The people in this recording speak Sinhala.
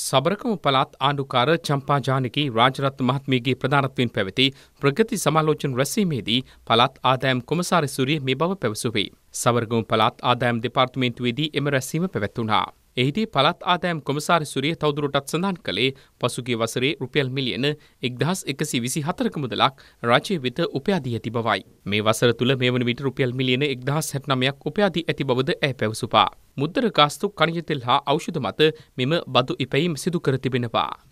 සබරකම පළාත් ආණ්ඩුකාර චම්පාජානකි රාජරත් මහත්මියගේ ප්‍රධානත්වයෙන් පැවති ප්‍රගති සමාලෝචන රැසීමේදී පළාත් ආදායම් කොමසාරි සූරිය මේ බව පැවසුවේ. සවරගම පළාත් ආදායම් දෙපාර්තමේන්තුවේදී එම රැසීම පැවැත්වුණා. එහිදී පළාත් ආදායම් කොමසාරි සූරිය තවදුරටත් සඳහන් කළේ පසුගිය වසරේ රුපියල් මිලියන 1124ක මුදලක් රජය වෙත උපයාදී ඇති බවයි. මේ වසර තුල මේ වන විට රුපියල් මිලියන 1069ක් උපයාදී ඇති බවද ඇය පැවසුවා. මුද්දර ගාස්තු කණයතෙල් හා ඖෂධ මත මෙම බදු ඉපැයීම් සිදු කර තිබෙනවා.